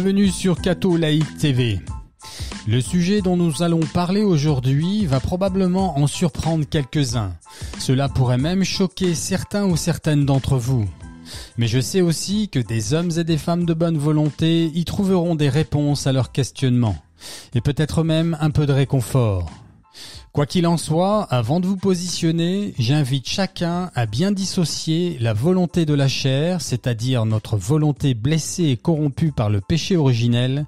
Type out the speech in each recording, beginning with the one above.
Bienvenue sur Cato Laïc TV. Le sujet dont nous allons parler aujourd'hui va probablement en surprendre quelques-uns. Cela pourrait même choquer certains ou certaines d'entre vous. Mais je sais aussi que des hommes et des femmes de bonne volonté y trouveront des réponses à leurs questionnements, et peut-être même un peu de réconfort. Quoi qu'il en soit, avant de vous positionner, j'invite chacun à bien dissocier la volonté de la chair, c'est-à-dire notre volonté blessée et corrompue par le péché originel,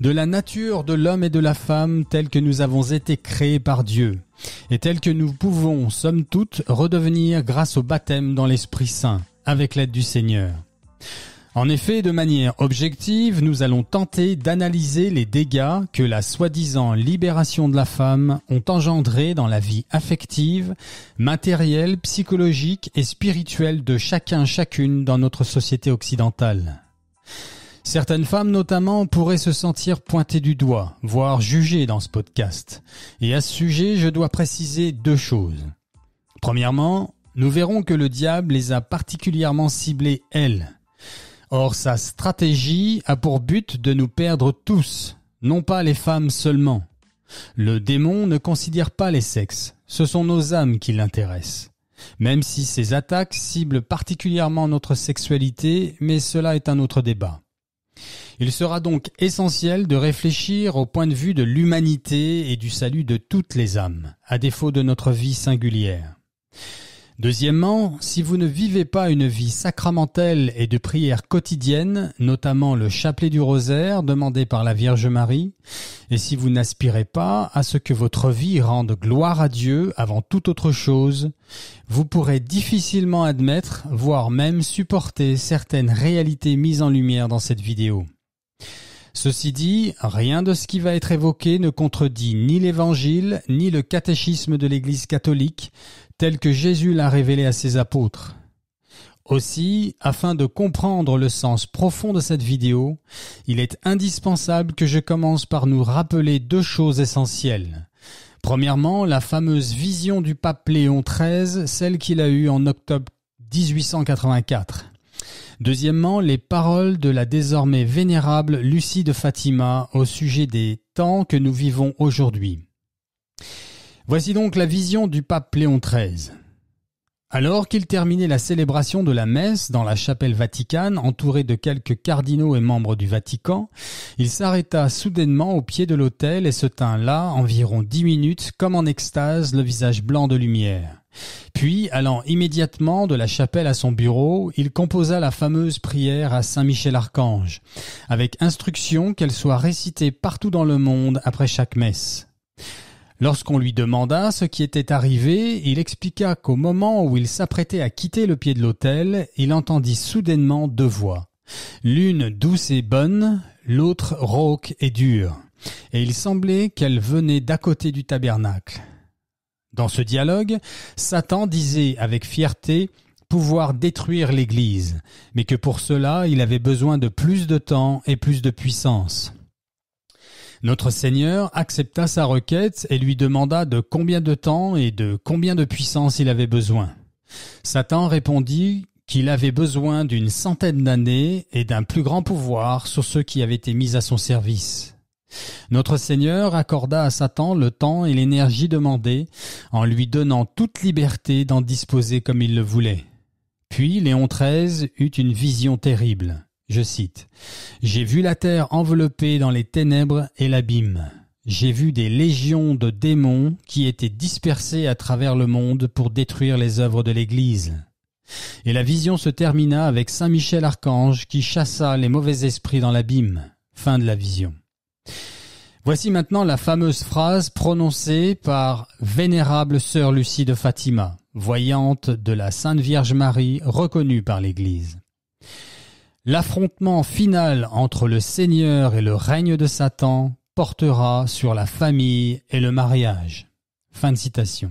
de la nature de l'homme et de la femme telle que nous avons été créés par Dieu, et telle que nous pouvons, somme toute, redevenir grâce au baptême dans l'Esprit Saint, avec l'aide du Seigneur. En effet, de manière objective, nous allons tenter d'analyser les dégâts que la soi-disant libération de la femme ont engendrés dans la vie affective, matérielle, psychologique et spirituelle de chacun chacune dans notre société occidentale. Certaines femmes notamment pourraient se sentir pointées du doigt, voire jugées dans ce podcast. Et à ce sujet, je dois préciser deux choses. Premièrement, nous verrons que le diable les a particulièrement ciblées, elles, Or sa stratégie a pour but de nous perdre tous, non pas les femmes seulement. Le démon ne considère pas les sexes, ce sont nos âmes qui l'intéressent. Même si ses attaques ciblent particulièrement notre sexualité, mais cela est un autre débat. Il sera donc essentiel de réfléchir au point de vue de l'humanité et du salut de toutes les âmes, à défaut de notre vie singulière. Deuxièmement, si vous ne vivez pas une vie sacramentelle et de prière quotidienne, notamment le chapelet du rosaire demandé par la Vierge Marie, et si vous n'aspirez pas à ce que votre vie rende gloire à Dieu avant toute autre chose, vous pourrez difficilement admettre, voire même supporter certaines réalités mises en lumière dans cette vidéo. Ceci dit, rien de ce qui va être évoqué ne contredit ni l'Évangile, ni le catéchisme de l'Église catholique, tel que Jésus l'a révélé à ses apôtres. Aussi, afin de comprendre le sens profond de cette vidéo, il est indispensable que je commence par nous rappeler deux choses essentielles. Premièrement, la fameuse vision du pape Léon XIII, celle qu'il a eue en octobre 1884. Deuxièmement, les paroles de la désormais vénérable Lucie de Fatima au sujet des temps que nous vivons aujourd'hui. Voici donc la vision du pape Léon XIII. Alors qu'il terminait la célébration de la messe dans la chapelle vaticane, entouré de quelques cardinaux et membres du Vatican, il s'arrêta soudainement au pied de l'autel et se tint là environ dix minutes, comme en extase, le visage blanc de lumière. Puis, allant immédiatement de la chapelle à son bureau, il composa la fameuse prière à Saint Michel Archange, avec instruction qu'elle soit récitée partout dans le monde après chaque messe. Lorsqu'on lui demanda ce qui était arrivé, il expliqua qu'au moment où il s'apprêtait à quitter le pied de l'autel, il entendit soudainement deux voix. L'une douce et bonne, l'autre rauque et dure, et il semblait qu'elle venait d'à côté du tabernacle. Dans ce dialogue, Satan disait avec fierté pouvoir détruire l'Église, mais que pour cela il avait besoin de plus de temps et plus de puissance. Notre Seigneur accepta sa requête et lui demanda de combien de temps et de combien de puissance il avait besoin. Satan répondit qu'il avait besoin d'une centaine d'années et d'un plus grand pouvoir sur ceux qui avaient été mis à son service. Notre Seigneur accorda à Satan le temps et l'énergie demandés, en lui donnant toute liberté d'en disposer comme il le voulait. Puis Léon XIII eut une vision terrible. Je cite J'ai vu la terre enveloppée dans les ténèbres et l'abîme. J'ai vu des légions de démons qui étaient dispersés à travers le monde pour détruire les œuvres de l'Église. Et la vision se termina avec Saint Michel Archange qui chassa les mauvais esprits dans l'abîme. Fin de la vision. Voici maintenant la fameuse phrase prononcée par Vénérable Sœur Lucie de Fatima, voyante de la Sainte Vierge Marie reconnue par l'Église. L'affrontement final entre le Seigneur et le règne de Satan portera sur la famille et le mariage. Fin de citation.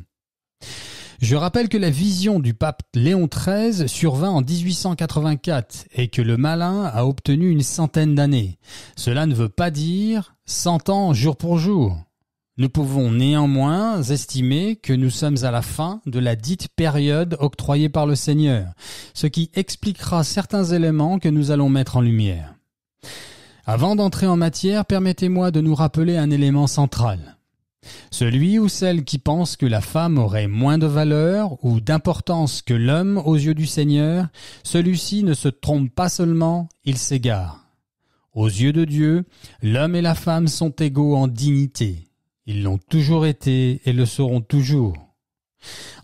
Je rappelle que la vision du pape Léon XIII survint en 1884 et que le malin a obtenu une centaine d'années. Cela ne veut pas dire cent ans jour pour jour. Nous pouvons néanmoins estimer que nous sommes à la fin de la dite période octroyée par le Seigneur, ce qui expliquera certains éléments que nous allons mettre en lumière. Avant d'entrer en matière, permettez-moi de nous rappeler un élément central. Celui ou celle qui pense que la femme aurait moins de valeur ou d'importance que l'homme aux yeux du Seigneur, celui-ci ne se trompe pas seulement, il s'égare. Aux yeux de Dieu, l'homme et la femme sont égaux en dignité. Ils l'ont toujours été et le seront toujours.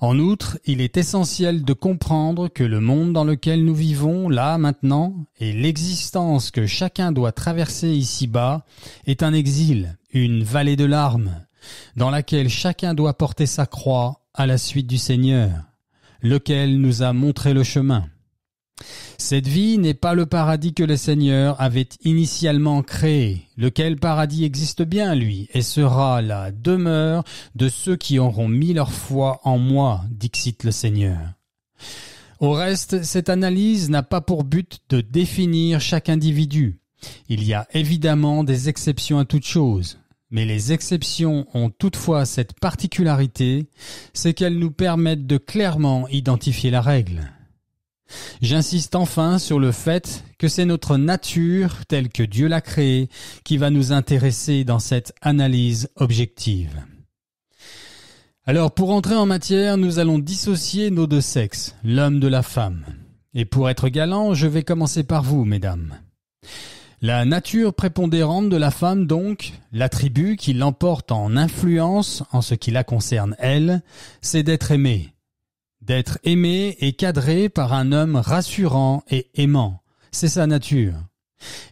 En outre, il est essentiel de comprendre que le monde dans lequel nous vivons, là, maintenant, et l'existence que chacun doit traverser ici-bas, est un exil, une vallée de larmes, dans laquelle chacun doit porter sa croix à la suite du Seigneur, lequel nous a montré le chemin. Cette vie n'est pas le paradis que le Seigneur avait initialement créé, lequel paradis existe bien, lui, et sera la demeure de ceux qui auront mis leur foi en moi, dixit le Seigneur. Au reste, cette analyse n'a pas pour but de définir chaque individu. Il y a évidemment des exceptions à toute chose, mais les exceptions ont toutefois cette particularité, c'est qu'elles nous permettent de clairement identifier la règle. J'insiste enfin sur le fait que c'est notre nature telle que Dieu l'a créée qui va nous intéresser dans cette analyse objective. Alors pour entrer en matière, nous allons dissocier nos deux sexes, l'homme de la femme. Et pour être galant, je vais commencer par vous, mesdames. La nature prépondérante de la femme donc, l'attribut qui l'emporte en influence en ce qui la concerne elle, c'est d'être aimée, d'être aimé et cadré par un homme rassurant et aimant. C'est sa nature.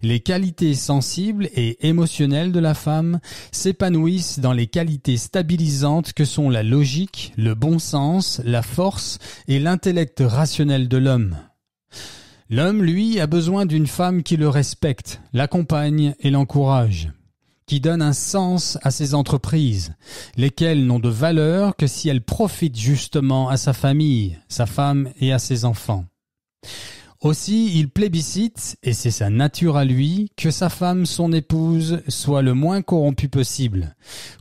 Les qualités sensibles et émotionnelles de la femme s'épanouissent dans les qualités stabilisantes que sont la logique, le bon sens, la force et l'intellect rationnel de l'homme. L'homme, lui, a besoin d'une femme qui le respecte, l'accompagne et l'encourage qui donne un sens à ses entreprises, lesquelles n'ont de valeur que si elles profitent justement à sa famille, sa femme et à ses enfants. Aussi, il plébiscite, et c'est sa nature à lui, que sa femme, son épouse, soit le moins corrompue possible.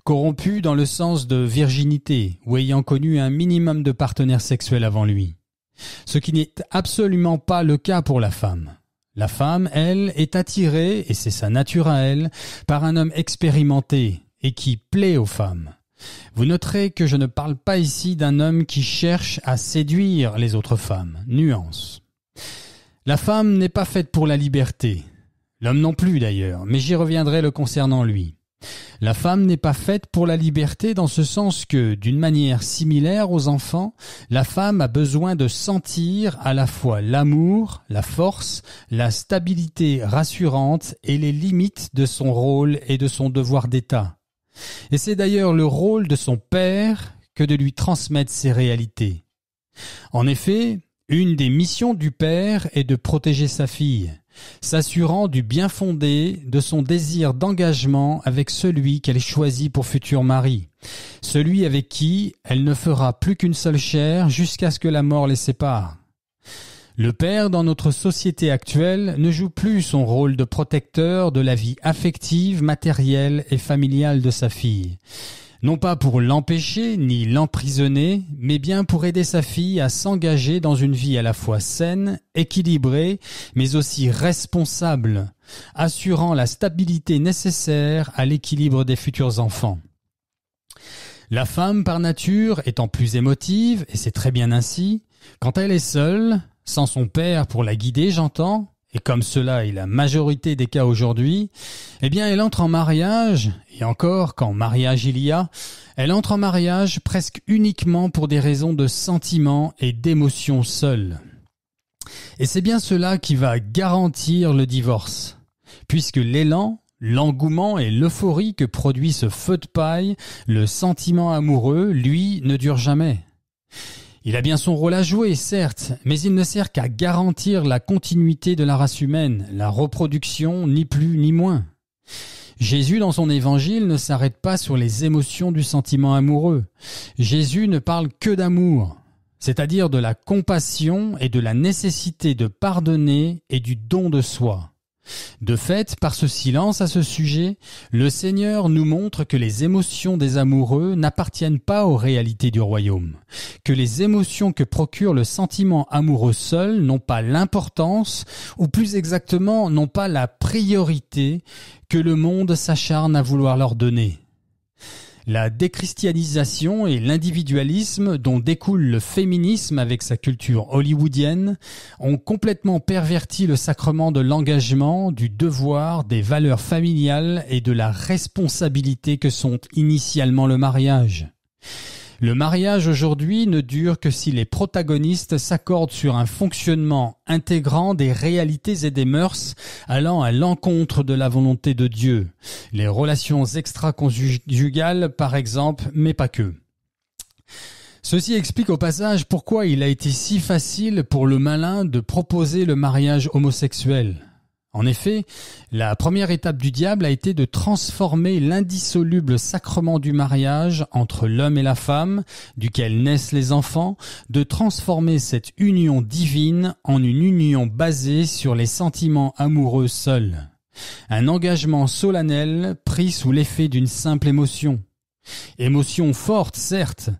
Corrompue dans le sens de virginité, ou ayant connu un minimum de partenaires sexuels avant lui. Ce qui n'est absolument pas le cas pour la femme. La femme, elle, est attirée, et c'est sa nature à elle, par un homme expérimenté et qui plaît aux femmes. Vous noterez que je ne parle pas ici d'un homme qui cherche à séduire les autres femmes. Nuance. La femme n'est pas faite pour la liberté. L'homme non plus d'ailleurs, mais j'y reviendrai le concernant lui. La femme n'est pas faite pour la liberté dans ce sens que, d'une manière similaire aux enfants, la femme a besoin de sentir à la fois l'amour, la force, la stabilité rassurante et les limites de son rôle et de son devoir d'État. Et c'est d'ailleurs le rôle de son père que de lui transmettre ces réalités. En effet, une des missions du père est de protéger sa fille s'assurant du bien fondé de son désir d'engagement avec celui qu'elle choisit pour futur mari, celui avec qui elle ne fera plus qu'une seule chair jusqu'à ce que la mort les sépare. Le père, dans notre société actuelle, ne joue plus son rôle de protecteur de la vie affective, matérielle et familiale de sa fille non pas pour l'empêcher ni l'emprisonner, mais bien pour aider sa fille à s'engager dans une vie à la fois saine, équilibrée, mais aussi responsable, assurant la stabilité nécessaire à l'équilibre des futurs enfants. La femme, par nature, étant plus émotive, et c'est très bien ainsi, quand elle est seule, sans son père pour la guider, j'entends, et comme cela est la majorité des cas aujourd'hui, eh bien elle entre en mariage, et encore quand mariage il y a, elle entre en mariage presque uniquement pour des raisons de sentiment et d'émotion seules. Et c'est bien cela qui va garantir le divorce, puisque l'élan, l'engouement et l'euphorie que produit ce feu de paille, le sentiment amoureux, lui, ne dure jamais. Il a bien son rôle à jouer, certes, mais il ne sert qu'à garantir la continuité de la race humaine, la reproduction, ni plus ni moins. Jésus, dans son évangile, ne s'arrête pas sur les émotions du sentiment amoureux. Jésus ne parle que d'amour, c'est-à-dire de la compassion et de la nécessité de pardonner et du don de soi. De fait, par ce silence à ce sujet, le Seigneur nous montre que les émotions des amoureux n'appartiennent pas aux réalités du royaume, que les émotions que procure le sentiment amoureux seul n'ont pas l'importance, ou plus exactement n'ont pas la priorité que le monde s'acharne à vouloir leur donner la déchristianisation et l'individualisme dont découle le féminisme avec sa culture hollywoodienne ont complètement perverti le sacrement de l'engagement, du devoir, des valeurs familiales et de la responsabilité que sont initialement le mariage. Le mariage aujourd'hui ne dure que si les protagonistes s'accordent sur un fonctionnement intégrant des réalités et des mœurs allant à l'encontre de la volonté de Dieu. Les relations extra-conjugales, par exemple, mais pas que. Ceci explique au passage pourquoi il a été si facile pour le malin de proposer le mariage homosexuel. En effet, la première étape du diable a été de transformer l'indissoluble sacrement du mariage entre l'homme et la femme, duquel naissent les enfants, de transformer cette union divine en une union basée sur les sentiments amoureux seuls. Un engagement solennel pris sous l'effet d'une simple émotion. Émotion forte, certes,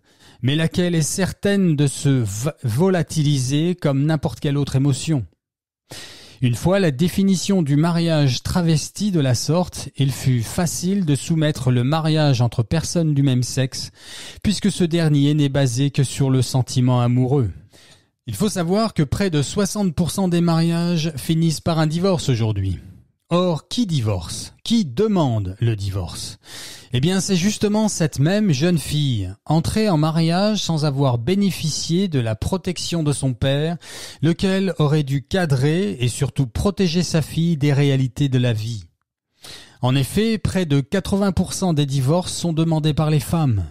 mais laquelle est certaine de se volatiliser comme n'importe quelle autre émotion. Une fois la définition du mariage travesti de la sorte, il fut facile de soumettre le mariage entre personnes du même sexe, puisque ce dernier n'est basé que sur le sentiment amoureux. Il faut savoir que près de 60% des mariages finissent par un divorce aujourd'hui. Or, qui divorce Qui demande le divorce Eh bien, c'est justement cette même jeune fille, entrée en mariage sans avoir bénéficié de la protection de son père, lequel aurait dû cadrer et surtout protéger sa fille des réalités de la vie. En effet, près de 80% des divorces sont demandés par les femmes,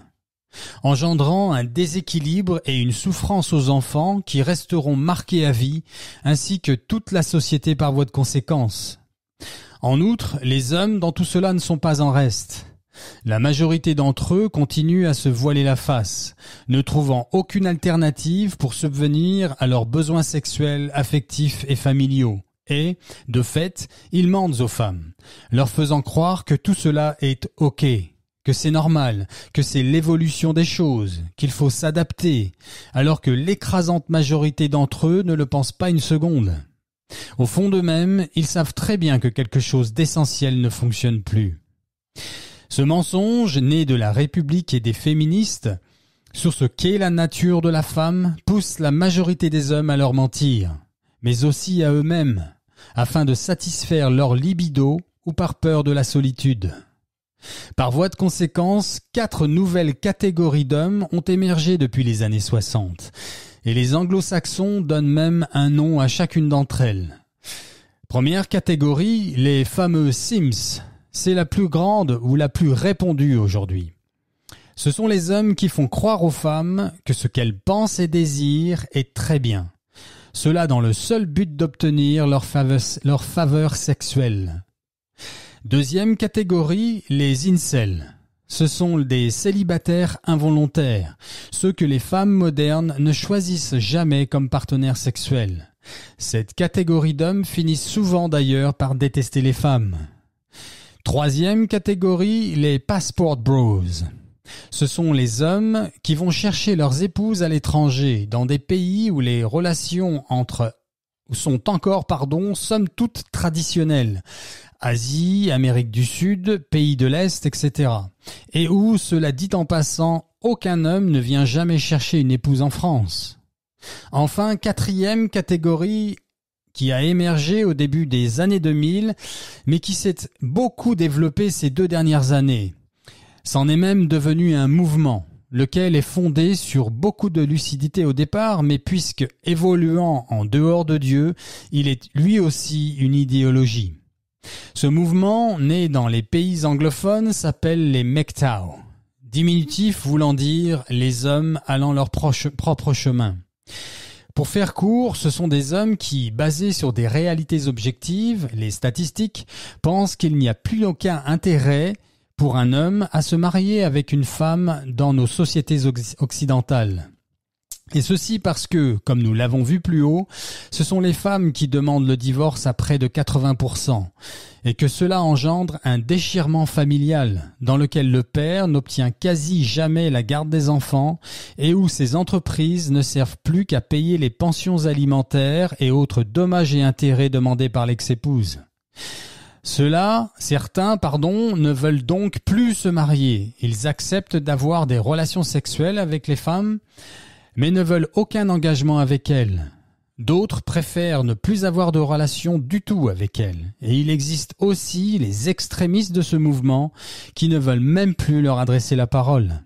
engendrant un déséquilibre et une souffrance aux enfants qui resteront marqués à vie, ainsi que toute la société par voie de conséquence. En outre, les hommes dans tout cela ne sont pas en reste. La majorité d'entre eux continuent à se voiler la face, ne trouvant aucune alternative pour subvenir à leurs besoins sexuels, affectifs et familiaux. Et, de fait, ils mentent aux femmes, leur faisant croire que tout cela est OK, que c'est normal, que c'est l'évolution des choses, qu'il faut s'adapter, alors que l'écrasante majorité d'entre eux ne le pense pas une seconde. Au fond d'eux-mêmes, ils savent très bien que quelque chose d'essentiel ne fonctionne plus. Ce mensonge, né de la République et des féministes, sur ce qu'est la nature de la femme, pousse la majorité des hommes à leur mentir, mais aussi à eux-mêmes, afin de satisfaire leur libido ou par peur de la solitude. Par voie de conséquence, quatre nouvelles catégories d'hommes ont émergé depuis les années 60 et les anglo-saxons donnent même un nom à chacune d'entre elles. Première catégorie, les fameux Sims. C'est la plus grande ou la plus répandue aujourd'hui. Ce sont les hommes qui font croire aux femmes que ce qu'elles pensent et désirent est très bien. Cela dans le seul but d'obtenir leur faveur, leur faveur sexuelle. Deuxième catégorie, les incels. Ce sont des célibataires involontaires, ceux que les femmes modernes ne choisissent jamais comme partenaires sexuels. Cette catégorie d'hommes finit souvent d'ailleurs par détester les femmes. Troisième catégorie, les passport bros. Ce sont les hommes qui vont chercher leurs épouses à l'étranger, dans des pays où les relations entre sont encore, pardon, somme toute traditionnelles. Asie, Amérique du Sud, pays de l'Est, etc. Et où, cela dit en passant, aucun homme ne vient jamais chercher une épouse en France. Enfin, quatrième catégorie qui a émergé au début des années 2000, mais qui s'est beaucoup développée ces deux dernières années. C'en est même devenu un mouvement, lequel est fondé sur beaucoup de lucidité au départ, mais puisque évoluant en dehors de Dieu, il est lui aussi une idéologie. Ce mouvement, né dans les pays anglophones, s'appelle les Mektao, diminutif voulant dire les hommes allant leur propre chemin. Pour faire court, ce sont des hommes qui, basés sur des réalités objectives, les statistiques, pensent qu'il n'y a plus aucun intérêt pour un homme à se marier avec une femme dans nos sociétés occidentales. Et ceci parce que, comme nous l'avons vu plus haut, ce sont les femmes qui demandent le divorce à près de 80%, et que cela engendre un déchirement familial, dans lequel le père n'obtient quasi jamais la garde des enfants, et où ses entreprises ne servent plus qu'à payer les pensions alimentaires et autres dommages et intérêts demandés par l'ex-épouse. Ceux-là, certains, pardon, ne veulent donc plus se marier. Ils acceptent d'avoir des relations sexuelles avec les femmes mais ne veulent aucun engagement avec elle. D'autres préfèrent ne plus avoir de relation du tout avec elle. Et il existe aussi les extrémistes de ce mouvement qui ne veulent même plus leur adresser la parole.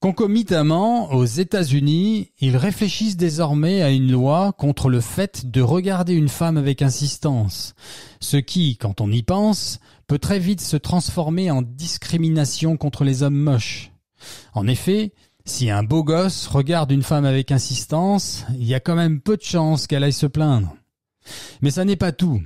Concomitamment, aux États-Unis, ils réfléchissent désormais à une loi contre le fait de regarder une femme avec insistance, ce qui, quand on y pense, peut très vite se transformer en discrimination contre les hommes moches. En effet, si un beau gosse regarde une femme avec insistance, il y a quand même peu de chances qu'elle aille se plaindre. Mais ça n'est pas tout.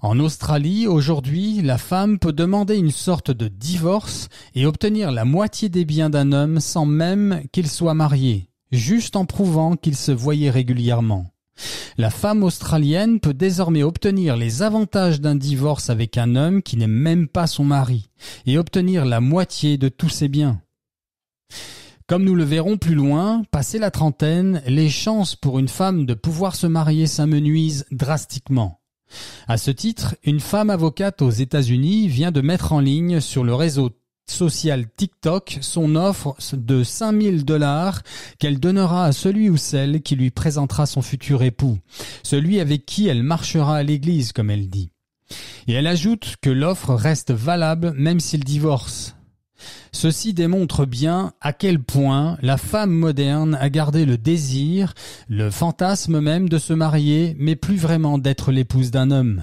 En Australie, aujourd'hui, la femme peut demander une sorte de divorce et obtenir la moitié des biens d'un homme sans même qu'il soit marié, juste en prouvant qu'il se voyait régulièrement. La femme australienne peut désormais obtenir les avantages d'un divorce avec un homme qui n'est même pas son mari, et obtenir la moitié de tous ses biens. Comme nous le verrons plus loin, passé la trentaine, les chances pour une femme de pouvoir se marier s'amenuisent drastiquement. À ce titre, une femme avocate aux États-Unis vient de mettre en ligne sur le réseau social TikTok son offre de 5000 dollars qu'elle donnera à celui ou celle qui lui présentera son futur époux, celui avec qui elle marchera à l'église comme elle dit. Et elle ajoute que l'offre reste valable même s'il divorce, Ceci démontre bien à quel point la femme moderne a gardé le désir, le fantasme même de se marier, mais plus vraiment d'être l'épouse d'un homme.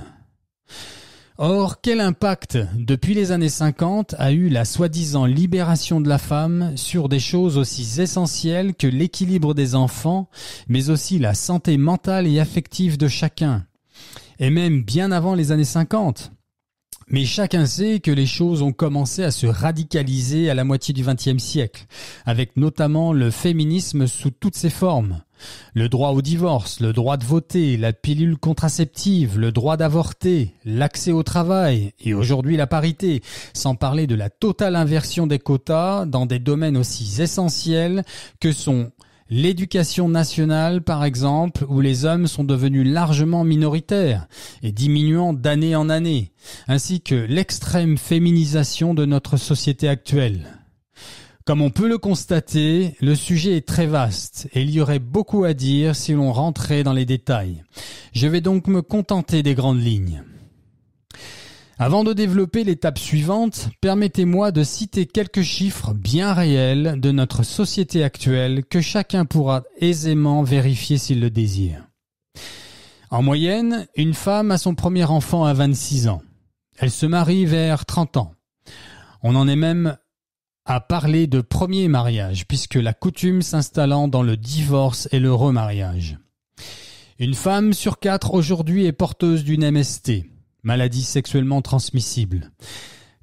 Or, quel impact, depuis les années 50, a eu la soi-disant libération de la femme sur des choses aussi essentielles que l'équilibre des enfants, mais aussi la santé mentale et affective de chacun, et même bien avant les années 50 mais chacun sait que les choses ont commencé à se radicaliser à la moitié du XXe siècle, avec notamment le féminisme sous toutes ses formes. Le droit au divorce, le droit de voter, la pilule contraceptive, le droit d'avorter, l'accès au travail et aujourd'hui la parité, sans parler de la totale inversion des quotas dans des domaines aussi essentiels que sont L'éducation nationale, par exemple, où les hommes sont devenus largement minoritaires et diminuant d'année en année, ainsi que l'extrême féminisation de notre société actuelle. Comme on peut le constater, le sujet est très vaste et il y aurait beaucoup à dire si l'on rentrait dans les détails. Je vais donc me contenter des grandes lignes. Avant de développer l'étape suivante, permettez-moi de citer quelques chiffres bien réels de notre société actuelle que chacun pourra aisément vérifier s'il le désire. En moyenne, une femme a son premier enfant à 26 ans. Elle se marie vers 30 ans. On en est même à parler de premier mariage, puisque la coutume s'installant dans le divorce et le remariage. Une femme sur quatre aujourd'hui est porteuse d'une MST. Maladie sexuellement transmissible.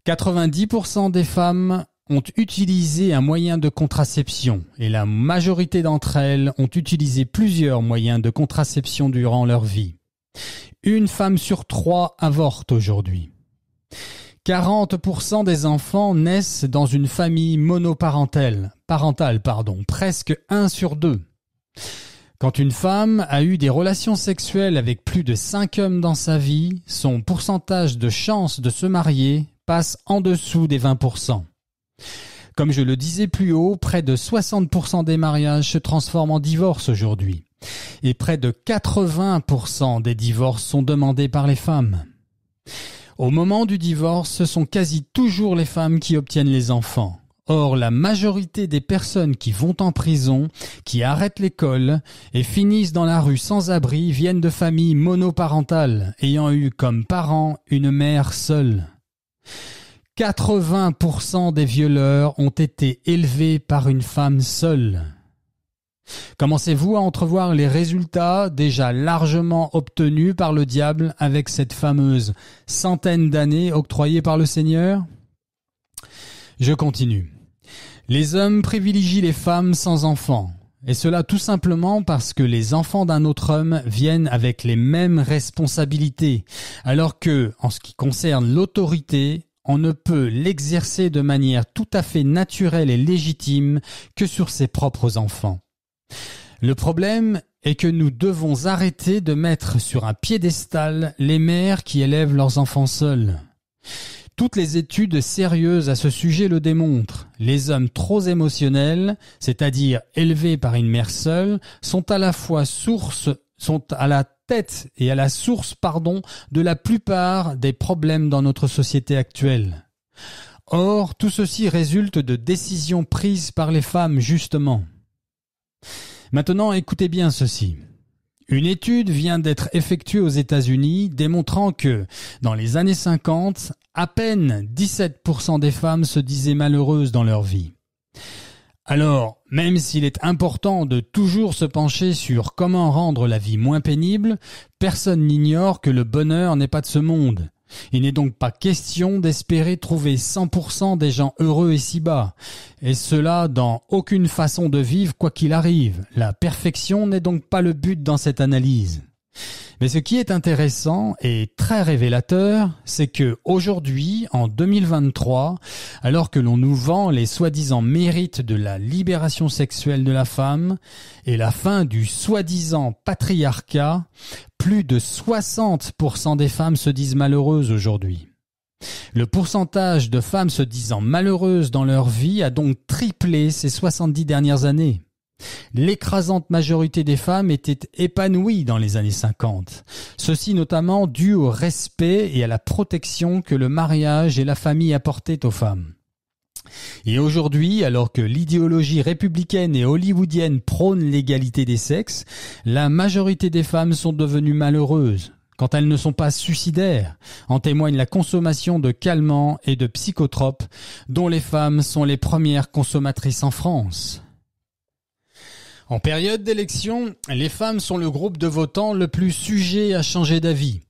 90% des femmes ont utilisé un moyen de contraception et la majorité d'entre elles ont utilisé plusieurs moyens de contraception durant leur vie. Une femme sur trois avorte aujourd'hui. 40% des enfants naissent dans une famille monoparentale, parentale pardon, presque 1 sur 2. Quand une femme a eu des relations sexuelles avec plus de 5 hommes dans sa vie, son pourcentage de chance de se marier passe en dessous des 20%. Comme je le disais plus haut, près de 60% des mariages se transforment en divorce aujourd'hui. Et près de 80% des divorces sont demandés par les femmes. Au moment du divorce, ce sont quasi toujours les femmes qui obtiennent les enfants. Or, la majorité des personnes qui vont en prison, qui arrêtent l'école et finissent dans la rue sans abri viennent de familles monoparentales, ayant eu comme parents une mère seule. 80% des violeurs ont été élevés par une femme seule. Commencez-vous à entrevoir les résultats déjà largement obtenus par le diable avec cette fameuse centaine d'années octroyées par le Seigneur Je continue. Les hommes privilégient les femmes sans enfants. Et cela tout simplement parce que les enfants d'un autre homme viennent avec les mêmes responsabilités, alors que, en ce qui concerne l'autorité, on ne peut l'exercer de manière tout à fait naturelle et légitime que sur ses propres enfants. Le problème est que nous devons arrêter de mettre sur un piédestal les mères qui élèvent leurs enfants seuls. Toutes les études sérieuses à ce sujet le démontrent. Les hommes trop émotionnels, c'est-à-dire élevés par une mère seule, sont à la fois source, sont à la tête et à la source, pardon, de la plupart des problèmes dans notre société actuelle. Or, tout ceci résulte de décisions prises par les femmes, justement. Maintenant, écoutez bien ceci. Une étude vient d'être effectuée aux États-Unis démontrant que, dans les années 50, à peine 17% des femmes se disaient malheureuses dans leur vie. Alors, même s'il est important de toujours se pencher sur comment rendre la vie moins pénible, personne n'ignore que le bonheur n'est pas de ce monde. Il n'est donc pas question d'espérer trouver 100% des gens heureux et si bas. Et cela dans aucune façon de vivre quoi qu'il arrive. La perfection n'est donc pas le but dans cette analyse. Mais ce qui est intéressant et très révélateur, c'est que aujourd'hui, en 2023, alors que l'on nous vend les soi-disant mérites de la libération sexuelle de la femme et la fin du soi-disant patriarcat, plus de 60% des femmes se disent malheureuses aujourd'hui. Le pourcentage de femmes se disant malheureuses dans leur vie a donc triplé ces 70 dernières années. L'écrasante majorité des femmes était épanouie dans les années 50, ceci notamment dû au respect et à la protection que le mariage et la famille apportaient aux femmes. Et aujourd'hui, alors que l'idéologie républicaine et hollywoodienne prône l'égalité des sexes, la majorité des femmes sont devenues malheureuses, quand elles ne sont pas suicidaires, en témoigne la consommation de calmants et de psychotropes dont les femmes sont les premières consommatrices en France. En période d'élection, les femmes sont le groupe de votants le plus sujet à changer d'avis.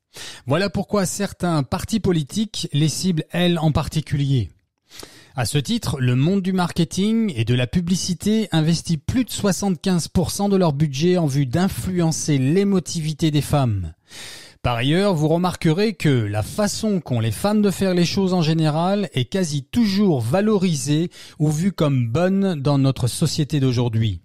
Voilà pourquoi certains partis politiques les ciblent elles en particulier. À ce titre, le monde du marketing et de la publicité investit plus de 75% de leur budget en vue d'influencer l'émotivité des femmes. Par ailleurs, vous remarquerez que la façon qu'ont les femmes de faire les choses en général est quasi toujours valorisée ou vue comme bonne dans notre société d'aujourd'hui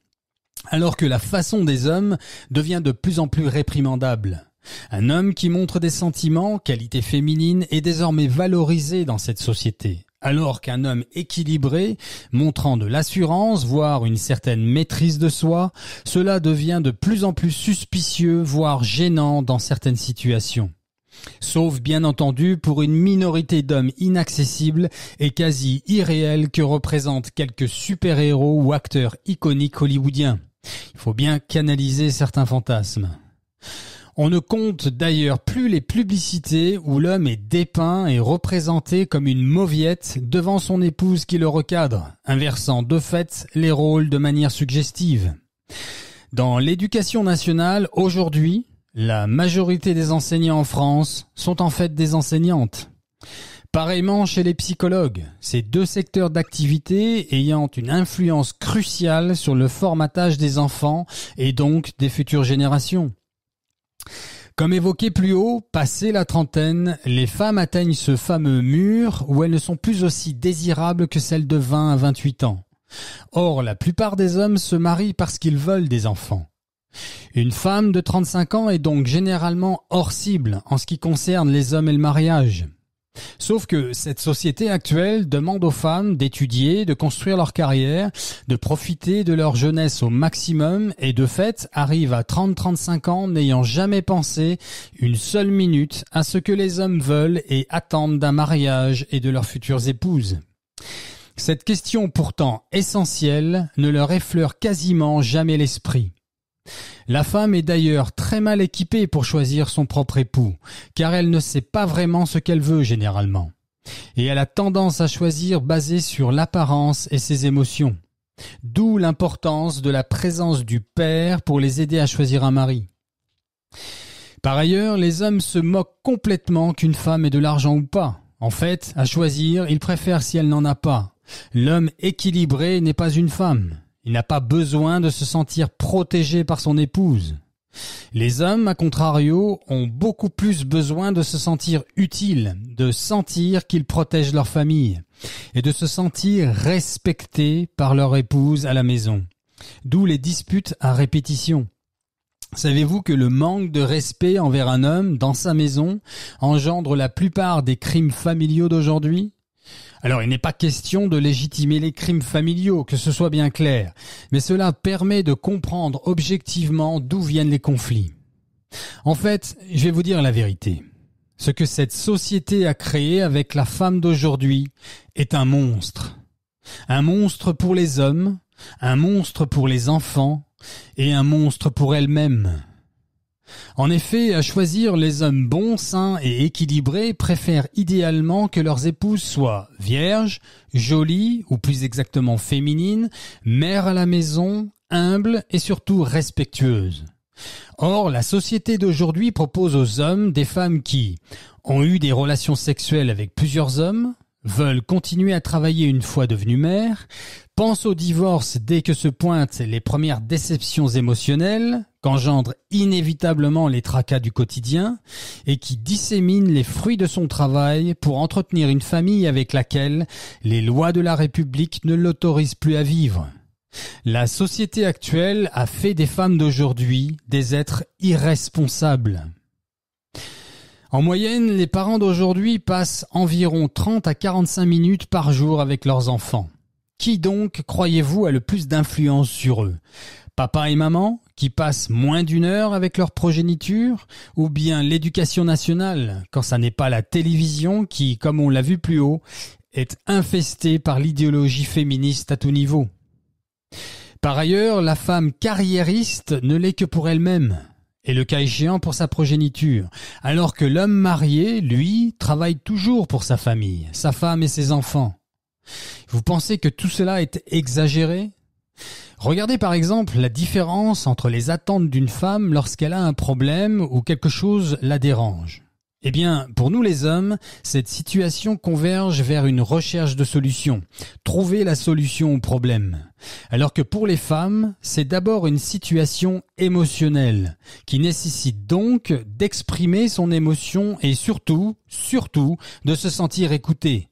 alors que la façon des hommes devient de plus en plus réprimandable. Un homme qui montre des sentiments, qualité féminine, est désormais valorisé dans cette société, alors qu'un homme équilibré, montrant de l'assurance, voire une certaine maîtrise de soi, cela devient de plus en plus suspicieux, voire gênant dans certaines situations. Sauf bien entendu pour une minorité d'hommes inaccessibles et quasi irréels que représentent quelques super-héros ou acteurs iconiques hollywoodiens. Il faut bien canaliser certains fantasmes. On ne compte d'ailleurs plus les publicités où l'homme est dépeint et représenté comme une mauviette devant son épouse qui le recadre, inversant de fait les rôles de manière suggestive. Dans l'éducation nationale, aujourd'hui, la majorité des enseignants en France sont en fait des enseignantes. Pareillement chez les psychologues, ces deux secteurs d'activité ayant une influence cruciale sur le formatage des enfants et donc des futures générations. Comme évoqué plus haut, passé la trentaine, les femmes atteignent ce fameux mur où elles ne sont plus aussi désirables que celles de 20 à 28 ans. Or, la plupart des hommes se marient parce qu'ils veulent des enfants. Une femme de 35 ans est donc généralement hors cible en ce qui concerne les hommes et le mariage. Sauf que cette société actuelle demande aux femmes d'étudier, de construire leur carrière, de profiter de leur jeunesse au maximum et de fait arrive à 30-35 ans n'ayant jamais pensé une seule minute à ce que les hommes veulent et attendent d'un mariage et de leurs futures épouses. Cette question pourtant essentielle ne leur effleure quasiment jamais l'esprit. La femme est d'ailleurs très mal équipée pour choisir son propre époux, car elle ne sait pas vraiment ce qu'elle veut généralement. Et elle a tendance à choisir basée sur l'apparence et ses émotions. D'où l'importance de la présence du père pour les aider à choisir un mari. Par ailleurs, les hommes se moquent complètement qu'une femme ait de l'argent ou pas. En fait, à choisir, ils préfèrent si elle n'en a pas. L'homme équilibré n'est pas une femme. Il n'a pas besoin de se sentir protégé par son épouse. Les hommes, à contrario, ont beaucoup plus besoin de se sentir utiles, de sentir qu'ils protègent leur famille, et de se sentir respectés par leur épouse à la maison. D'où les disputes à répétition. Savez-vous que le manque de respect envers un homme dans sa maison engendre la plupart des crimes familiaux d'aujourd'hui alors il n'est pas question de légitimer les crimes familiaux, que ce soit bien clair, mais cela permet de comprendre objectivement d'où viennent les conflits. En fait, je vais vous dire la vérité. Ce que cette société a créé avec la femme d'aujourd'hui est un monstre. Un monstre pour les hommes, un monstre pour les enfants et un monstre pour elle-même. En effet, à choisir les hommes bons, sains et équilibrés préfèrent idéalement que leurs épouses soient vierges, jolies ou plus exactement féminines, mères à la maison, humbles et surtout respectueuses. Or, la société d'aujourd'hui propose aux hommes des femmes qui ont eu des relations sexuelles avec plusieurs hommes, veulent continuer à travailler une fois devenues mères, pensent au divorce dès que se pointent les premières déceptions émotionnelles, qu'engendre inévitablement les tracas du quotidien et qui dissémine les fruits de son travail pour entretenir une famille avec laquelle les lois de la République ne l'autorisent plus à vivre. La société actuelle a fait des femmes d'aujourd'hui des êtres irresponsables. En moyenne, les parents d'aujourd'hui passent environ 30 à 45 minutes par jour avec leurs enfants. Qui donc, croyez-vous, a le plus d'influence sur eux Papa et maman qui passent moins d'une heure avec leur progéniture, ou bien l'éducation nationale, quand ça n'est pas la télévision qui, comme on l'a vu plus haut, est infestée par l'idéologie féministe à tout niveau. Par ailleurs, la femme carriériste ne l'est que pour elle-même, et le cas échéant pour sa progéniture, alors que l'homme marié, lui, travaille toujours pour sa famille, sa femme et ses enfants. Vous pensez que tout cela est exagéré Regardez par exemple la différence entre les attentes d'une femme lorsqu'elle a un problème ou quelque chose la dérange. Eh bien, pour nous les hommes, cette situation converge vers une recherche de solution, trouver la solution au problème. Alors que pour les femmes, c'est d'abord une situation émotionnelle, qui nécessite donc d'exprimer son émotion et surtout, surtout, de se sentir écoutée.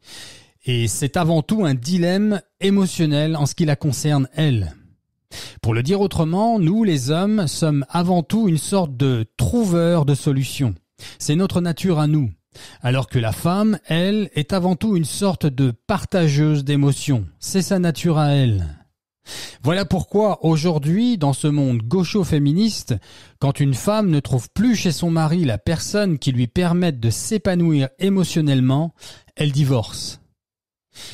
Et c'est avant tout un dilemme émotionnel en ce qui la concerne, elle. Pour le dire autrement, nous, les hommes, sommes avant tout une sorte de trouveur de solutions. C'est notre nature à nous. Alors que la femme, elle, est avant tout une sorte de partageuse d'émotions. C'est sa nature à elle. Voilà pourquoi aujourd'hui, dans ce monde gaucho-féministe, quand une femme ne trouve plus chez son mari la personne qui lui permette de s'épanouir émotionnellement, elle divorce.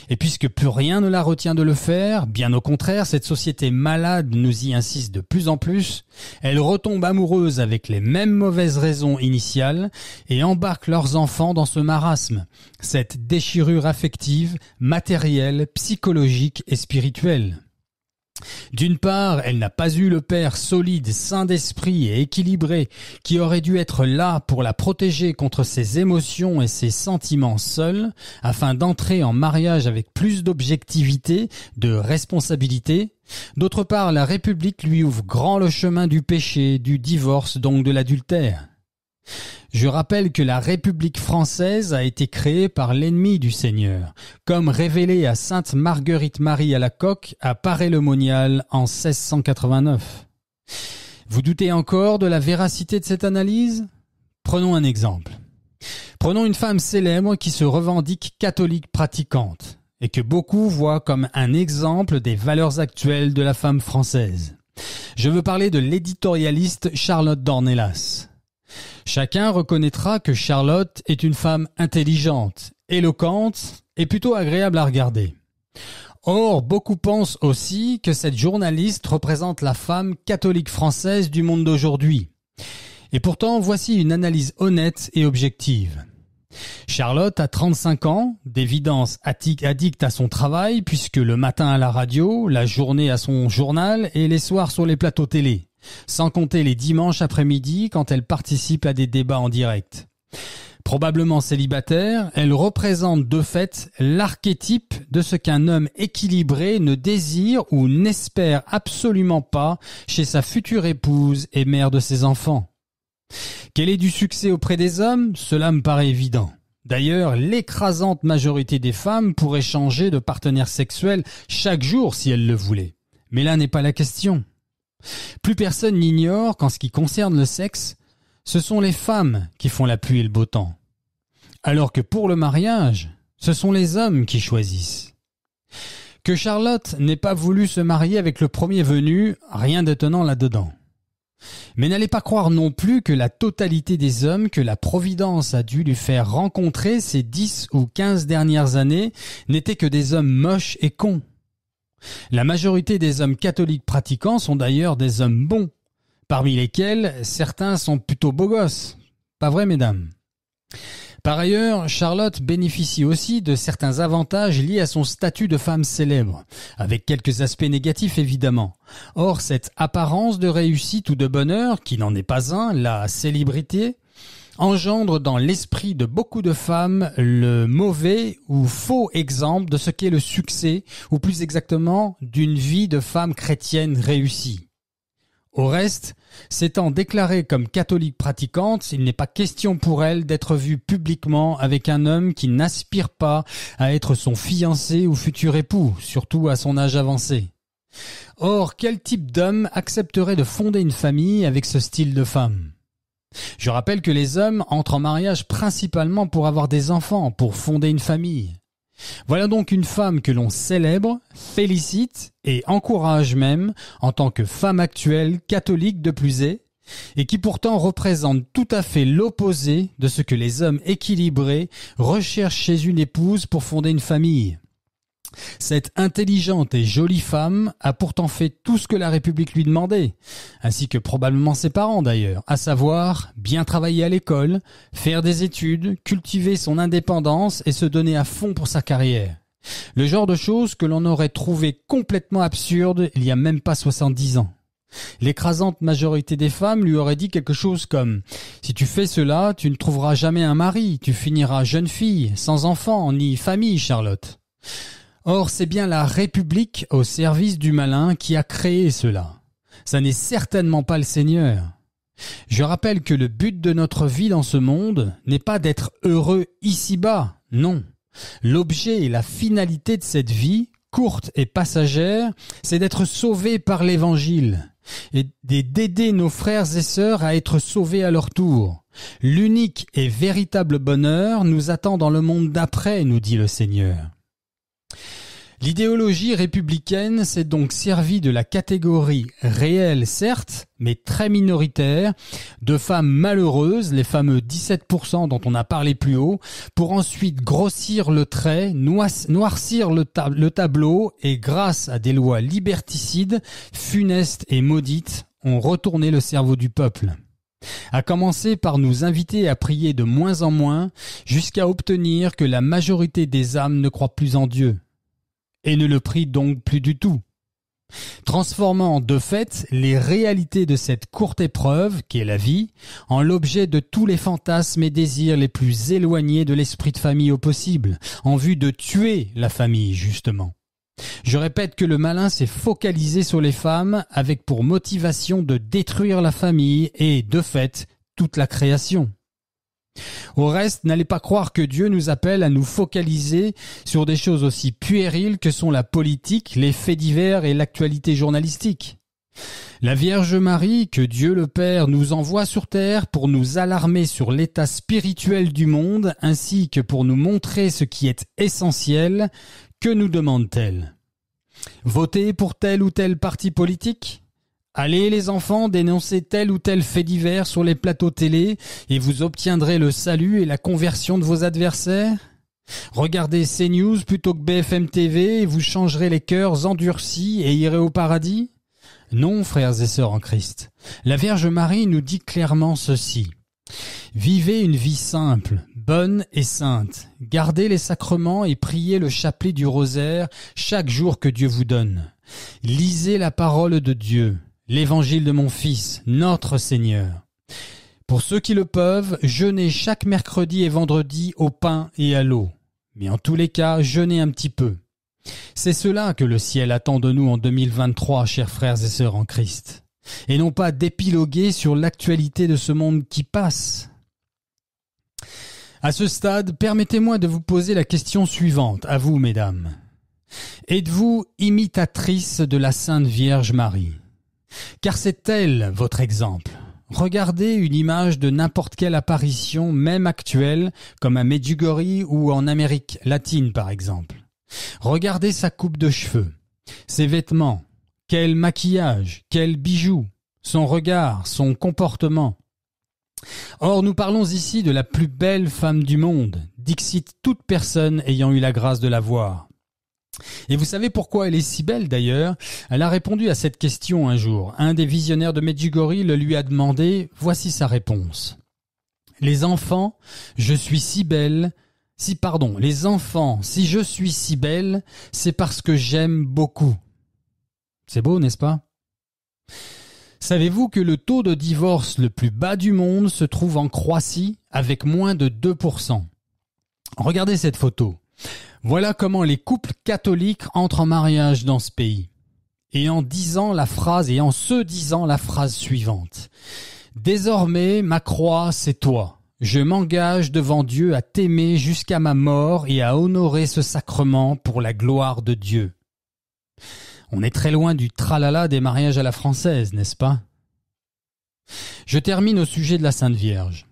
Et puisque plus rien ne la retient de le faire, bien au contraire, cette société malade nous y insiste de plus en plus, elle retombe amoureuse avec les mêmes mauvaises raisons initiales et embarque leurs enfants dans ce marasme, cette déchirure affective, matérielle, psychologique et spirituelle. D'une part, elle n'a pas eu le père solide, sain d'esprit et équilibré qui aurait dû être là pour la protéger contre ses émotions et ses sentiments seuls, afin d'entrer en mariage avec plus d'objectivité, de responsabilité. D'autre part, la République lui ouvre grand le chemin du péché, du divorce, donc de l'adultère. Je rappelle que la République française a été créée par l'ennemi du Seigneur, comme révélé à Sainte Marguerite Marie à la Coque à Paray-le-Monial en 1689. Vous doutez encore de la véracité de cette analyse Prenons un exemple. Prenons une femme célèbre qui se revendique catholique pratiquante et que beaucoup voient comme un exemple des valeurs actuelles de la femme française. Je veux parler de l'éditorialiste Charlotte Dornelas. Chacun reconnaîtra que Charlotte est une femme intelligente, éloquente et plutôt agréable à regarder. Or, beaucoup pensent aussi que cette journaliste représente la femme catholique française du monde d'aujourd'hui. Et pourtant, voici une analyse honnête et objective. Charlotte a 35 ans, d'évidence addict à son travail, puisque le matin à la radio, la journée à son journal et les soirs sur les plateaux télé. Sans compter les dimanches après-midi quand elle participe à des débats en direct. Probablement célibataire, elle représente de fait l'archétype de ce qu'un homme équilibré ne désire ou n'espère absolument pas chez sa future épouse et mère de ses enfants. Quel est du succès auprès des hommes, cela me paraît évident. D'ailleurs, l'écrasante majorité des femmes pourrait changer de partenaire sexuel chaque jour si elles le voulaient. Mais là n'est pas la question. Plus personne n'ignore qu'en ce qui concerne le sexe, ce sont les femmes qui font la pluie et le beau temps, alors que pour le mariage, ce sont les hommes qui choisissent. Que Charlotte n'ait pas voulu se marier avec le premier venu, rien d'étonnant là-dedans. Mais n'allez pas croire non plus que la totalité des hommes que la Providence a dû lui faire rencontrer ces dix ou quinze dernières années n'étaient que des hommes moches et cons. La majorité des hommes catholiques pratiquants sont d'ailleurs des hommes bons, parmi lesquels certains sont plutôt beaux gosses. Pas vrai, mesdames Par ailleurs, Charlotte bénéficie aussi de certains avantages liés à son statut de femme célèbre, avec quelques aspects négatifs évidemment. Or, cette apparence de réussite ou de bonheur, qui n'en est pas un, la célébrité, engendre dans l'esprit de beaucoup de femmes le mauvais ou faux exemple de ce qu'est le succès, ou plus exactement d'une vie de femme chrétienne réussie. Au reste, s'étant déclarée comme catholique pratiquante, il n'est pas question pour elle d'être vue publiquement avec un homme qui n'aspire pas à être son fiancé ou futur époux, surtout à son âge avancé. Or, quel type d'homme accepterait de fonder une famille avec ce style de femme je rappelle que les hommes entrent en mariage principalement pour avoir des enfants, pour fonder une famille. Voilà donc une femme que l'on célèbre, félicite et encourage même en tant que femme actuelle catholique de plus est, et qui pourtant représente tout à fait l'opposé de ce que les hommes équilibrés recherchent chez une épouse pour fonder une famille. Cette intelligente et jolie femme a pourtant fait tout ce que la République lui demandait, ainsi que probablement ses parents d'ailleurs, à savoir bien travailler à l'école, faire des études, cultiver son indépendance et se donner à fond pour sa carrière. Le genre de choses que l'on aurait trouvé complètement absurde il y a même pas 70 ans. L'écrasante majorité des femmes lui aurait dit quelque chose comme ⁇ Si tu fais cela, tu ne trouveras jamais un mari, tu finiras jeune fille, sans enfant, ni famille, Charlotte ⁇ Or, c'est bien la République au service du malin qui a créé cela. Ça n'est certainement pas le Seigneur. Je rappelle que le but de notre vie dans ce monde n'est pas d'être heureux ici-bas, non. L'objet et la finalité de cette vie, courte et passagère, c'est d'être sauvé par l'Évangile et d'aider nos frères et sœurs à être sauvés à leur tour. L'unique et véritable bonheur nous attend dans le monde d'après, nous dit le Seigneur. L'idéologie républicaine s'est donc servie de la catégorie réelle certes, mais très minoritaire, de femmes malheureuses, les fameux 17% dont on a parlé plus haut, pour ensuite grossir le trait, noircir le, le tableau, et grâce à des lois liberticides, funestes et maudites, ont retourné le cerveau du peuple. A commencer par nous inviter à prier de moins en moins jusqu'à obtenir que la majorité des âmes ne croient plus en Dieu et ne le prient donc plus du tout, transformant de fait les réalités de cette courte épreuve qu'est la vie en l'objet de tous les fantasmes et désirs les plus éloignés de l'esprit de famille au possible, en vue de tuer la famille justement. Je répète que le malin s'est focalisé sur les femmes avec pour motivation de détruire la famille et, de fait, toute la création. Au reste, n'allez pas croire que Dieu nous appelle à nous focaliser sur des choses aussi puériles que sont la politique, les faits divers et l'actualité journalistique. La Vierge Marie, que Dieu le Père nous envoie sur terre pour nous alarmer sur l'état spirituel du monde, ainsi que pour nous montrer ce qui est essentiel, que nous demande-t-elle Voter pour tel ou tel parti politique Allez les enfants dénoncer tel ou tel fait divers sur les plateaux télé et vous obtiendrez le salut et la conversion de vos adversaires Regardez CNews plutôt que BFM TV et vous changerez les cœurs endurcis et irez au paradis Non, frères et sœurs en Christ. La Vierge Marie nous dit clairement ceci. Vivez une vie simple, bonne et sainte. Gardez les sacrements et priez le chapelet du rosaire chaque jour que Dieu vous donne. Lisez la parole de Dieu, l'évangile de mon Fils, notre Seigneur. Pour ceux qui le peuvent, jeûnez chaque mercredi et vendredi au pain et à l'eau. Mais en tous les cas, jeûnez un petit peu. C'est cela que le ciel attend de nous en 2023, chers frères et sœurs en Christ. Et non pas d'épiloguer sur l'actualité de ce monde qui passe, à ce stade, permettez-moi de vous poser la question suivante, à vous, mesdames. Êtes-vous imitatrice de la Sainte Vierge Marie Car c'est elle votre exemple. Regardez une image de n'importe quelle apparition, même actuelle, comme à Medjugorje ou en Amérique latine par exemple. Regardez sa coupe de cheveux, ses vêtements, quel maquillage, quel bijoux, son regard, son comportement. Or, nous parlons ici de la plus belle femme du monde, dixit toute personne ayant eu la grâce de la voir. Et vous savez pourquoi elle est si belle d'ailleurs Elle a répondu à cette question un jour. Un des visionnaires de Medjugorje le lui a demandé. Voici sa réponse. Les enfants, je suis si belle, si pardon, les enfants, si je suis si belle, c'est parce que j'aime beaucoup. C'est beau, n'est-ce pas Savez-vous que le taux de divorce le plus bas du monde se trouve en Croatie avec moins de 2% Regardez cette photo. Voilà comment les couples catholiques entrent en mariage dans ce pays. Et en disant la phrase, et en se disant la phrase suivante. Désormais, ma croix, c'est toi. Je m'engage devant Dieu à t'aimer jusqu'à ma mort et à honorer ce sacrement pour la gloire de Dieu. On est très loin du tralala des mariages à la française, n'est-ce pas Je termine au sujet de la Sainte Vierge.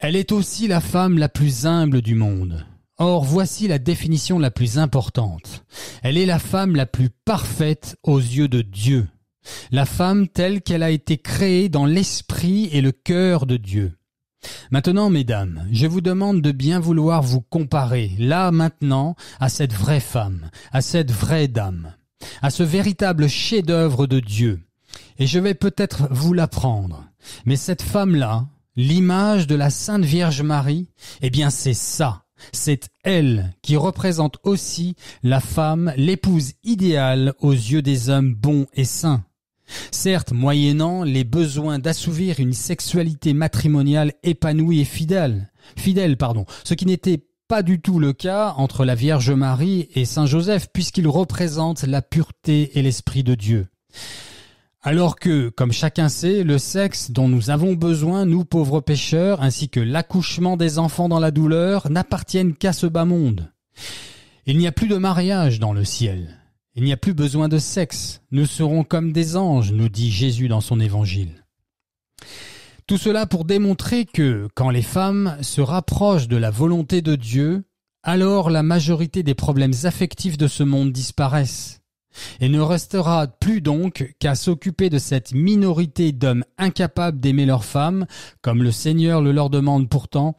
Elle est aussi la femme la plus humble du monde. Or, voici la définition la plus importante. Elle est la femme la plus parfaite aux yeux de Dieu. La femme telle qu'elle a été créée dans l'esprit et le cœur de Dieu. Maintenant, mesdames, je vous demande de bien vouloir vous comparer, là maintenant, à cette vraie femme, à cette vraie dame à ce véritable chef-d'œuvre de Dieu. Et je vais peut-être vous l'apprendre. Mais cette femme-là, l'image de la Sainte Vierge Marie, eh bien c'est ça. C'est elle qui représente aussi la femme, l'épouse idéale aux yeux des hommes bons et saints. Certes, moyennant les besoins d'assouvir une sexualité matrimoniale épanouie et fidèle, fidèle pardon, ce qui n'était pas du tout le cas entre la Vierge Marie et Saint Joseph, puisqu'ils représentent la pureté et l'Esprit de Dieu. Alors que, comme chacun sait, le sexe dont nous avons besoin, nous pauvres pécheurs, ainsi que l'accouchement des enfants dans la douleur, n'appartiennent qu'à ce bas monde. Il n'y a plus de mariage dans le ciel. Il n'y a plus besoin de sexe. Nous serons comme des anges, nous dit Jésus dans son évangile. Tout cela pour démontrer que quand les femmes se rapprochent de la volonté de Dieu, alors la majorité des problèmes affectifs de ce monde disparaissent, et ne restera plus donc qu'à s'occuper de cette minorité d'hommes incapables d'aimer leurs femmes, comme le Seigneur le leur demande pourtant,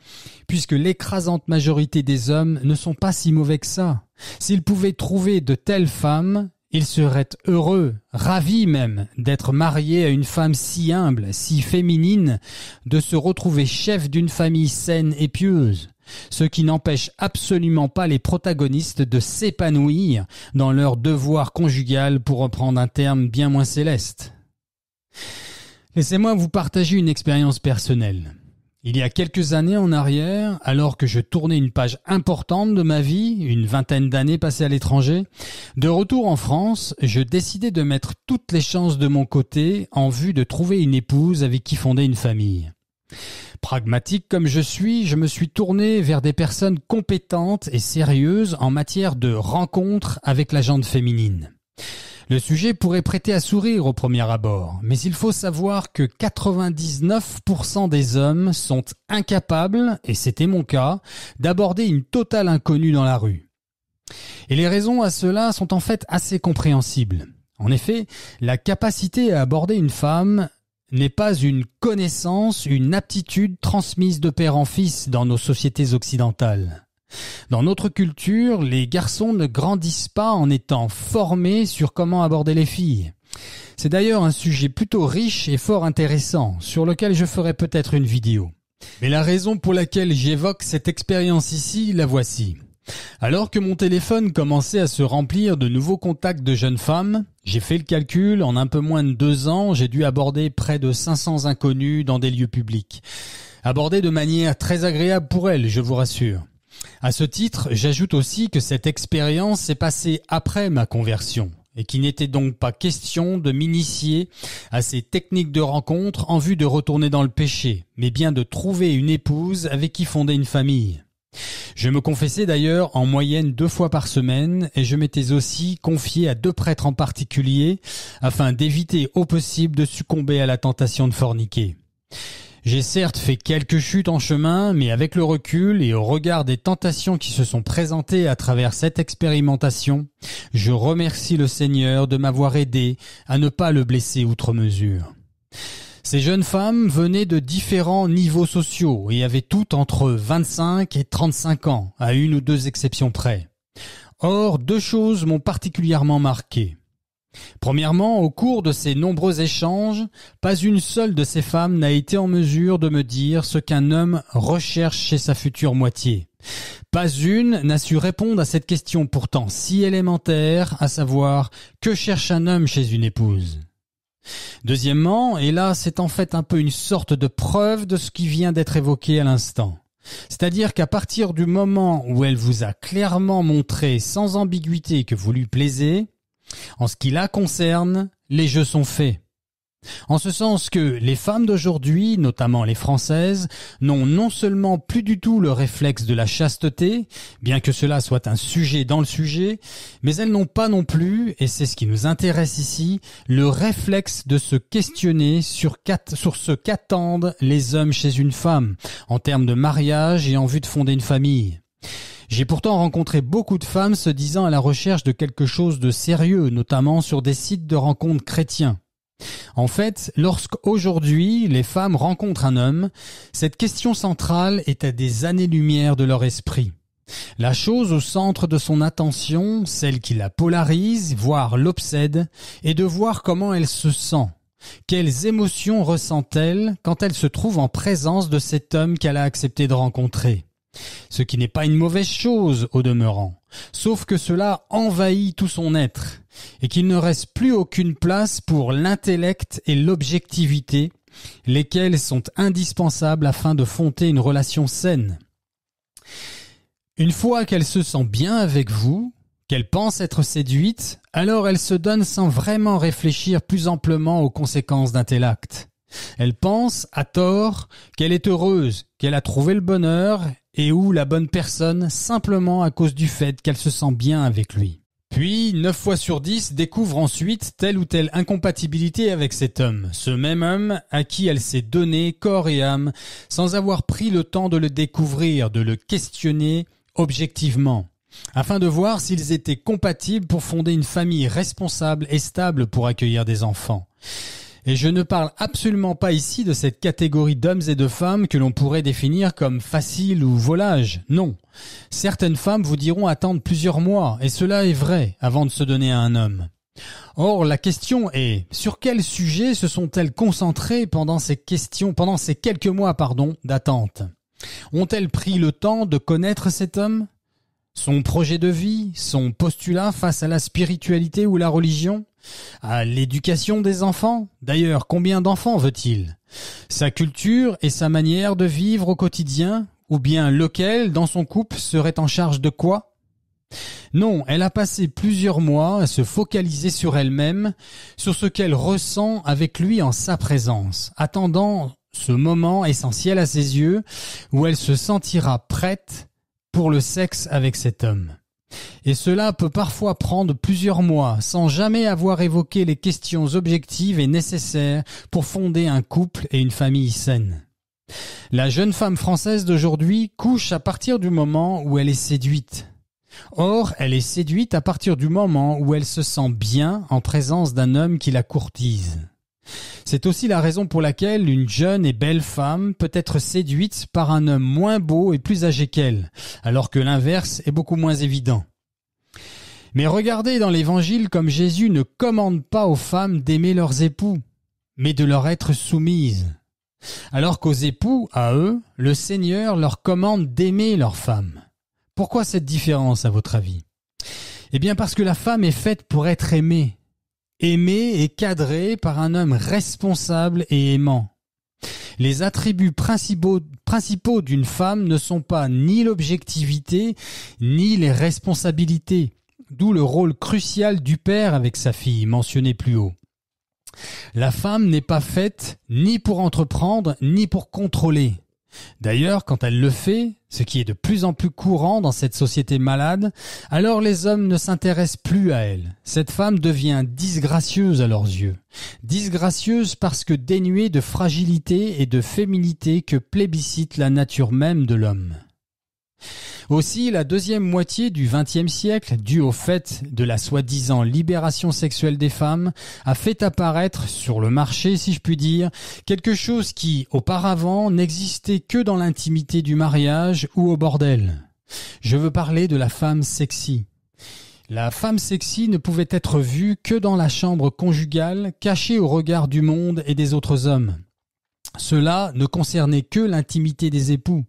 puisque l'écrasante majorité des hommes ne sont pas si mauvais que ça. S'ils pouvaient trouver de telles femmes, il serait heureux, ravi même, d'être marié à une femme si humble, si féminine, de se retrouver chef d'une famille saine et pieuse, ce qui n'empêche absolument pas les protagonistes de s'épanouir dans leur devoir conjugal pour reprendre un terme bien moins céleste. Laissez-moi vous partager une expérience personnelle. Il y a quelques années en arrière, alors que je tournais une page importante de ma vie, une vingtaine d'années passées à l'étranger, de retour en France, je décidais de mettre toutes les chances de mon côté en vue de trouver une épouse avec qui fonder une famille. Pragmatique comme je suis, je me suis tourné vers des personnes compétentes et sérieuses en matière de rencontres avec la gente féminine. Le sujet pourrait prêter à sourire au premier abord, mais il faut savoir que 99% des hommes sont incapables, et c'était mon cas, d'aborder une totale inconnue dans la rue. Et les raisons à cela sont en fait assez compréhensibles. En effet, la capacité à aborder une femme n'est pas une connaissance, une aptitude transmise de père en fils dans nos sociétés occidentales. Dans notre culture, les garçons ne grandissent pas en étant formés sur comment aborder les filles. C'est d'ailleurs un sujet plutôt riche et fort intéressant, sur lequel je ferai peut-être une vidéo. Mais la raison pour laquelle j'évoque cette expérience ici, la voici. Alors que mon téléphone commençait à se remplir de nouveaux contacts de jeunes femmes, j'ai fait le calcul, en un peu moins de deux ans, j'ai dû aborder près de 500 inconnus dans des lieux publics. Aborder de manière très agréable pour elles, je vous rassure. À ce titre, j'ajoute aussi que cette expérience s'est passée après ma conversion et qu'il n'était donc pas question de m'initier à ces techniques de rencontre en vue de retourner dans le péché, mais bien de trouver une épouse avec qui fonder une famille. Je me confessais d'ailleurs en moyenne deux fois par semaine et je m'étais aussi confié à deux prêtres en particulier afin d'éviter au possible de succomber à la tentation de forniquer. J'ai certes fait quelques chutes en chemin, mais avec le recul et au regard des tentations qui se sont présentées à travers cette expérimentation, je remercie le Seigneur de m'avoir aidé à ne pas le blesser outre mesure. Ces jeunes femmes venaient de différents niveaux sociaux et avaient toutes entre 25 et 35 ans, à une ou deux exceptions près. Or, deux choses m'ont particulièrement marqué. Premièrement, au cours de ces nombreux échanges, pas une seule de ces femmes n'a été en mesure de me dire ce qu'un homme recherche chez sa future moitié. Pas une n'a su répondre à cette question pourtant si élémentaire, à savoir que cherche un homme chez une épouse. Deuxièmement, et là c'est en fait un peu une sorte de preuve de ce qui vient d'être évoqué à l'instant. C'est-à-dire qu'à partir du moment où elle vous a clairement montré sans ambiguïté que vous lui plaisez, en ce qui la concerne, les jeux sont faits. En ce sens que les femmes d'aujourd'hui, notamment les françaises, n'ont non seulement plus du tout le réflexe de la chasteté, bien que cela soit un sujet dans le sujet, mais elles n'ont pas non plus, et c'est ce qui nous intéresse ici, le réflexe de se questionner sur, ce qu'attendent les hommes chez une femme, en termes de mariage et en vue de fonder une famille. J'ai pourtant rencontré beaucoup de femmes se disant à la recherche de quelque chose de sérieux, notamment sur des sites de rencontres chrétiens. En fait, lorsqu'aujourd'hui les femmes rencontrent un homme, cette question centrale est à des années-lumière de leur esprit. La chose au centre de son attention, celle qui la polarise, voire l'obsède, est de voir comment elle se sent. Quelles émotions ressent-elle quand elle se trouve en présence de cet homme qu'elle a accepté de rencontrer ce qui n'est pas une mauvaise chose au demeurant, sauf que cela envahit tout son être, et qu'il ne reste plus aucune place pour l'intellect et l'objectivité, lesquels sont indispensables afin de fonder une relation saine. Une fois qu'elle se sent bien avec vous, qu'elle pense être séduite, alors elle se donne sans vraiment réfléchir plus amplement aux conséquences d'un tel acte. Elle pense, à tort, qu'elle est heureuse, qu'elle a trouvé le bonheur et ou la bonne personne simplement à cause du fait qu'elle se sent bien avec lui. Puis, neuf fois sur dix, découvre ensuite telle ou telle incompatibilité avec cet homme, ce même homme à qui elle s'est donnée corps et âme, sans avoir pris le temps de le découvrir, de le questionner objectivement, afin de voir s'ils étaient compatibles pour fonder une famille responsable et stable pour accueillir des enfants. Et je ne parle absolument pas ici de cette catégorie d'hommes et de femmes que l'on pourrait définir comme facile ou volage. Non. Certaines femmes vous diront attendre plusieurs mois, et cela est vrai, avant de se donner à un homme. Or, la question est, sur quel sujet se sont-elles concentrées pendant ces questions, pendant ces quelques mois, pardon, d'attente? Ont-elles pris le temps de connaître cet homme? Son projet de vie? Son postulat face à la spiritualité ou la religion? à l'éducation des enfants. D'ailleurs, combien d'enfants veut-il Sa culture et sa manière de vivre au quotidien Ou bien lequel, dans son couple, serait en charge de quoi non, elle a passé plusieurs mois à se focaliser sur elle-même, sur ce qu'elle ressent avec lui en sa présence, attendant ce moment essentiel à ses yeux où elle se sentira prête pour le sexe avec cet homme. Et cela peut parfois prendre plusieurs mois sans jamais avoir évoqué les questions objectives et nécessaires pour fonder un couple et une famille saine. La jeune femme française d'aujourd'hui couche à partir du moment où elle est séduite. Or, elle est séduite à partir du moment où elle se sent bien en présence d'un homme qui la courtise. C'est aussi la raison pour laquelle une jeune et belle femme peut être séduite par un homme moins beau et plus âgé qu'elle, alors que l'inverse est beaucoup moins évident. Mais regardez dans l'Évangile comme Jésus ne commande pas aux femmes d'aimer leurs époux, mais de leur être soumises. Alors qu'aux époux, à eux, le Seigneur leur commande d'aimer leurs femmes. Pourquoi cette différence à votre avis Eh bien parce que la femme est faite pour être aimée, aimé et cadré par un homme responsable et aimant. Les attributs principaux, principaux d'une femme ne sont pas ni l'objectivité, ni les responsabilités, d'où le rôle crucial du père avec sa fille, mentionné plus haut. La femme n'est pas faite ni pour entreprendre, ni pour contrôler. D'ailleurs, quand elle le fait, ce qui est de plus en plus courant dans cette société malade, alors les hommes ne s'intéressent plus à elle. Cette femme devient disgracieuse à leurs yeux. Disgracieuse parce que dénuée de fragilité et de féminité que plébiscite la nature même de l'homme. Aussi, la deuxième moitié du XXe siècle, due au fait de la soi-disant libération sexuelle des femmes, a fait apparaître sur le marché, si je puis dire, quelque chose qui, auparavant, n'existait que dans l'intimité du mariage ou au bordel. Je veux parler de la femme sexy. La femme sexy ne pouvait être vue que dans la chambre conjugale, cachée au regard du monde et des autres hommes. Cela ne concernait que l'intimité des époux.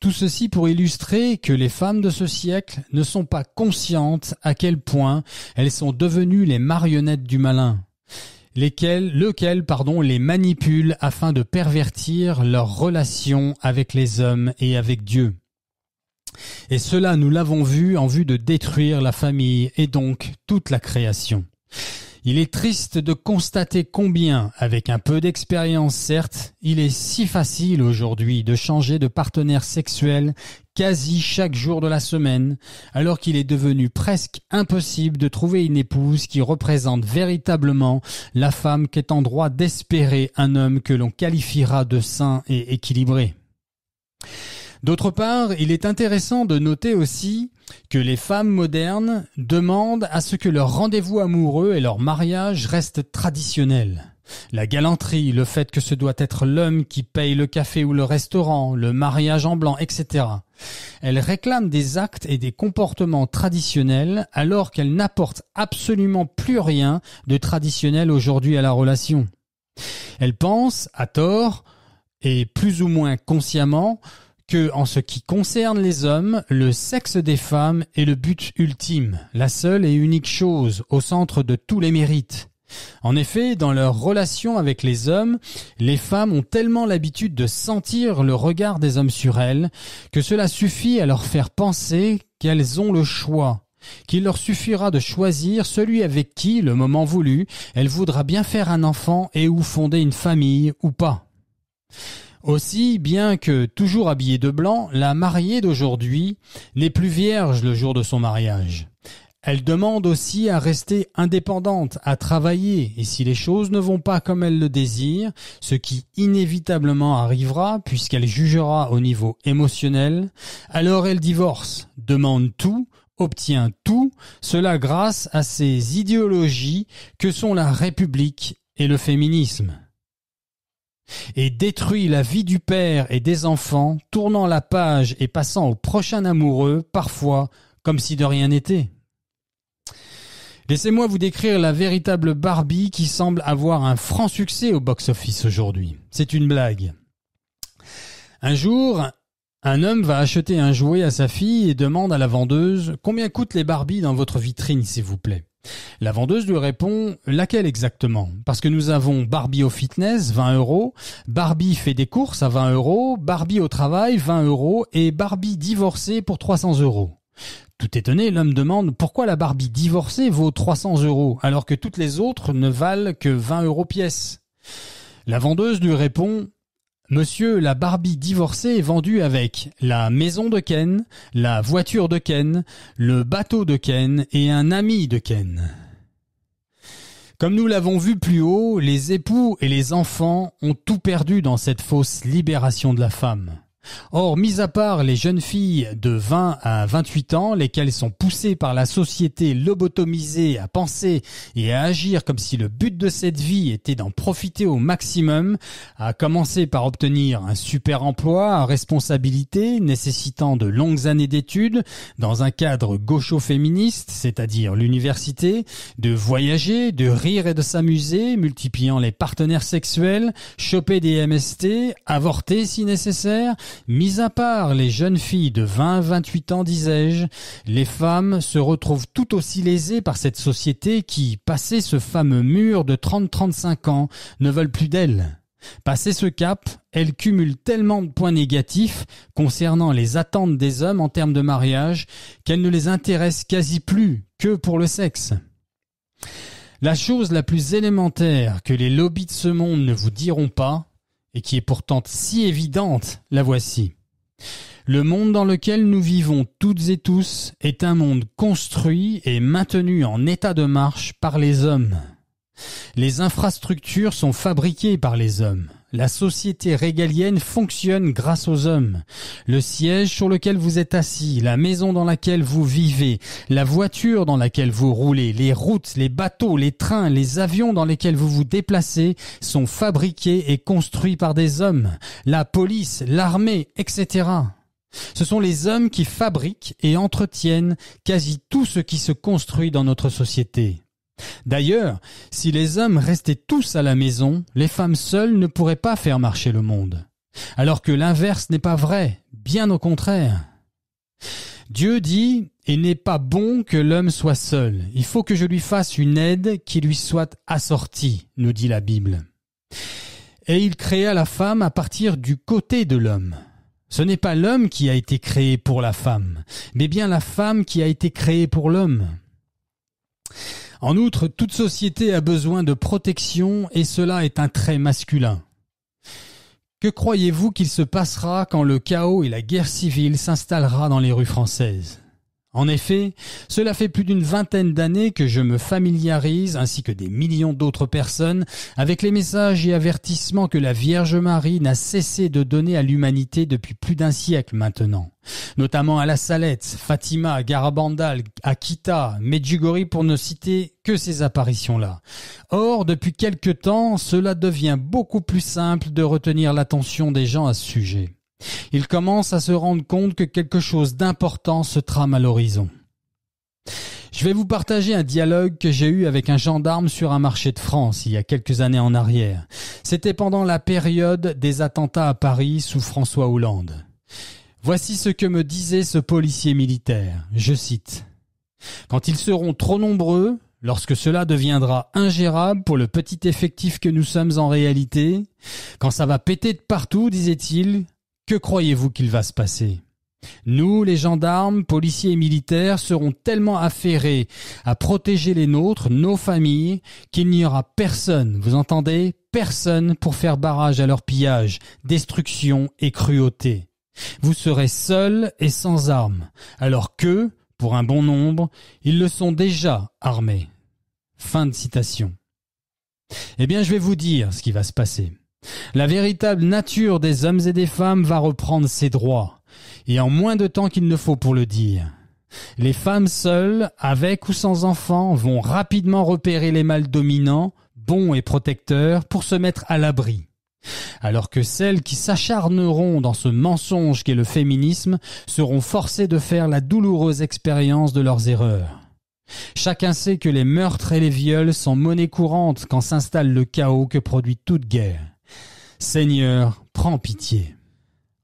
Tout ceci pour illustrer que les femmes de ce siècle ne sont pas conscientes à quel point elles sont devenues les marionnettes du malin lesquels, lequel, pardon, les manipule afin de pervertir leurs relation avec les hommes et avec Dieu. Et cela, nous l'avons vu en vue de détruire la famille et donc toute la création. Il est triste de constater combien, avec un peu d'expérience certes, il est si facile aujourd'hui de changer de partenaire sexuel quasi chaque jour de la semaine, alors qu'il est devenu presque impossible de trouver une épouse qui représente véritablement la femme qu'est en droit d'espérer un homme que l'on qualifiera de sain et équilibré. D'autre part, il est intéressant de noter aussi que les femmes modernes demandent à ce que leur rendez-vous amoureux et leur mariage restent traditionnels. La galanterie, le fait que ce doit être l'homme qui paye le café ou le restaurant, le mariage en blanc, etc. Elles réclament des actes et des comportements traditionnels alors qu'elles n'apportent absolument plus rien de traditionnel aujourd'hui à la relation. Elles pensent, à tort, et plus ou moins consciemment, que en ce qui concerne les hommes, le sexe des femmes est le but ultime, la seule et unique chose au centre de tous les mérites. En effet, dans leur relation avec les hommes, les femmes ont tellement l'habitude de sentir le regard des hommes sur elles que cela suffit à leur faire penser qu'elles ont le choix, qu'il leur suffira de choisir celui avec qui, le moment voulu, elles voudra bien faire un enfant et ou fonder une famille ou pas. Aussi, bien que toujours habillée de blanc, la mariée d'aujourd'hui n'est plus vierge le jour de son mariage. Elle demande aussi à rester indépendante, à travailler, et si les choses ne vont pas comme elle le désire, ce qui inévitablement arrivera puisqu'elle jugera au niveau émotionnel, alors elle divorce, demande tout, obtient tout, cela grâce à ces idéologies que sont la République et le féminisme et détruit la vie du père et des enfants, tournant la page et passant au prochain amoureux, parfois comme si de rien n'était. Laissez-moi vous décrire la véritable Barbie qui semble avoir un franc succès au box-office aujourd'hui. C'est une blague. Un jour, un homme va acheter un jouet à sa fille et demande à la vendeuse Combien coûtent les Barbies dans votre vitrine, s'il vous plaît la vendeuse lui répond laquelle exactement Parce que nous avons Barbie au fitness, 20 euros, Barbie fait des courses à 20 euros, Barbie au travail, 20 euros, et Barbie divorcée pour 300 euros. Tout étonné, l'homme demande pourquoi la Barbie divorcée vaut 300 euros alors que toutes les autres ne valent que 20 euros pièce. La vendeuse lui répond Monsieur la Barbie divorcée est vendue avec la maison de Ken, la voiture de Ken, le bateau de Ken et un ami de Ken. Comme nous l'avons vu plus haut, les époux et les enfants ont tout perdu dans cette fausse libération de la femme. Or, mis à part les jeunes filles de 20 à 28 ans, lesquelles sont poussées par la société lobotomisée à penser et à agir comme si le but de cette vie était d'en profiter au maximum, à commencer par obtenir un super emploi à responsabilité nécessitant de longues années d'études dans un cadre gaucho-féministe, c'est-à-dire l'université, de voyager, de rire et de s'amuser, multipliant les partenaires sexuels, choper des MST, avorter si nécessaire, Mis à part les jeunes filles de 20 28 ans, disais-je, les femmes se retrouvent tout aussi lésées par cette société qui, passé ce fameux mur de 30-35 ans, ne veulent plus d'elles. Passé ce cap, elles cumulent tellement de points négatifs concernant les attentes des hommes en termes de mariage qu'elles ne les intéressent quasi plus que pour le sexe. La chose la plus élémentaire que les lobbies de ce monde ne vous diront pas, et qui est pourtant si évidente, la voici. Le monde dans lequel nous vivons toutes et tous est un monde construit et maintenu en état de marche par les hommes. Les infrastructures sont fabriquées par les hommes. La société régalienne fonctionne grâce aux hommes. Le siège sur lequel vous êtes assis, la maison dans laquelle vous vivez, la voiture dans laquelle vous roulez, les routes, les bateaux, les trains, les avions dans lesquels vous vous déplacez sont fabriqués et construits par des hommes. La police, l'armée, etc. Ce sont les hommes qui fabriquent et entretiennent quasi tout ce qui se construit dans notre société. D'ailleurs, si les hommes restaient tous à la maison, les femmes seules ne pourraient pas faire marcher le monde. Alors que l'inverse n'est pas vrai, bien au contraire. Dieu dit, Il n'est pas bon que l'homme soit seul, il faut que je lui fasse une aide qui lui soit assortie, nous dit la Bible. Et il créa la femme à partir du côté de l'homme. Ce n'est pas l'homme qui a été créé pour la femme, mais bien la femme qui a été créée pour l'homme. En outre, toute société a besoin de protection et cela est un trait masculin. Que croyez-vous qu'il se passera quand le chaos et la guerre civile s'installera dans les rues françaises en effet, cela fait plus d'une vingtaine d'années que je me familiarise, ainsi que des millions d'autres personnes, avec les messages et avertissements que la Vierge Marie n'a cessé de donner à l'humanité depuis plus d'un siècle maintenant. Notamment à La Salette, Fatima, Garabandal, Akita, Medjugorje pour ne citer que ces apparitions-là. Or, depuis quelque temps, cela devient beaucoup plus simple de retenir l'attention des gens à ce sujet. Il commence à se rendre compte que quelque chose d'important se trame à l'horizon. Je vais vous partager un dialogue que j'ai eu avec un gendarme sur un marché de France il y a quelques années en arrière. C'était pendant la période des attentats à Paris sous François Hollande. Voici ce que me disait ce policier militaire. Je cite. Quand ils seront trop nombreux, lorsque cela deviendra ingérable pour le petit effectif que nous sommes en réalité, quand ça va péter de partout, disait-il, que croyez-vous qu'il va se passer nous, les gendarmes, policiers et militaires, serons tellement affairés à protéger les nôtres, nos familles, qu'il n'y aura personne, vous entendez, personne pour faire barrage à leur pillage, destruction et cruauté. Vous serez seuls et sans armes, alors que, pour un bon nombre, ils le sont déjà armés. Fin de citation. Eh bien, je vais vous dire ce qui va se passer. La véritable nature des hommes et des femmes va reprendre ses droits, et en moins de temps qu'il ne faut pour le dire. Les femmes seules, avec ou sans enfants, vont rapidement repérer les mâles dominants, bons et protecteurs, pour se mettre à l'abri. Alors que celles qui s'acharneront dans ce mensonge qu'est le féminisme seront forcées de faire la douloureuse expérience de leurs erreurs. Chacun sait que les meurtres et les viols sont monnaie courante quand s'installe le chaos que produit toute guerre. Seigneur, prends pitié.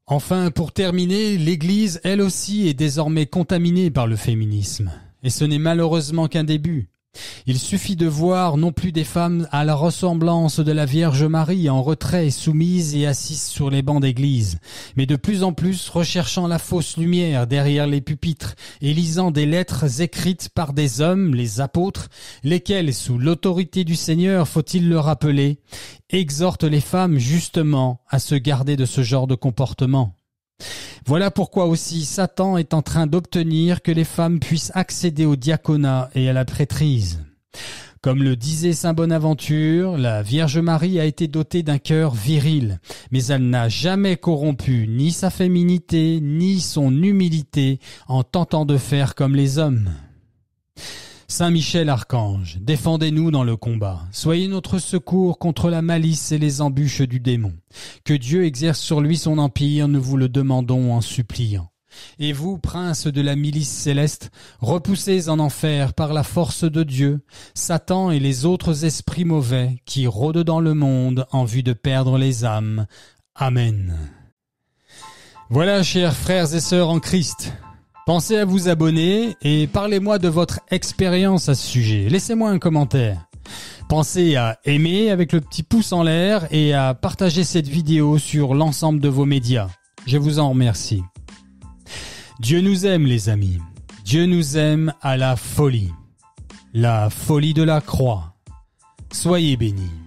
Enfin, pour terminer, l'Église, elle aussi, est désormais contaminée par le féminisme. Et ce n'est malheureusement qu'un début. Il suffit de voir non plus des femmes à la ressemblance de la Vierge Marie en retrait, soumise et assise sur les bancs d'église, mais de plus en plus recherchant la fausse lumière derrière les pupitres et lisant des lettres écrites par des hommes, les apôtres, lesquels, sous l'autorité du Seigneur, faut-il le rappeler, exhortent les femmes justement à se garder de ce genre de comportement. Voilà pourquoi aussi Satan est en train d'obtenir que les femmes puissent accéder au diaconat et à la prêtrise. Comme le disait Saint Bonaventure, la Vierge Marie a été dotée d'un cœur viril, mais elle n'a jamais corrompu ni sa féminité, ni son humilité en tentant de faire comme les hommes. Saint Michel Archange, défendez-nous dans le combat. Soyez notre secours contre la malice et les embûches du démon. Que Dieu exerce sur lui son empire, nous vous le demandons en suppliant. Et vous, princes de la milice céleste, repoussez en enfer par la force de Dieu Satan et les autres esprits mauvais qui rôdent dans le monde en vue de perdre les âmes. Amen. Voilà, chers frères et sœurs en Christ, Pensez à vous abonner et parlez-moi de votre expérience à ce sujet. Laissez-moi un commentaire. Pensez à aimer avec le petit pouce en l'air et à partager cette vidéo sur l'ensemble de vos médias. Je vous en remercie. Dieu nous aime les amis. Dieu nous aime à la folie. La folie de la croix. Soyez bénis.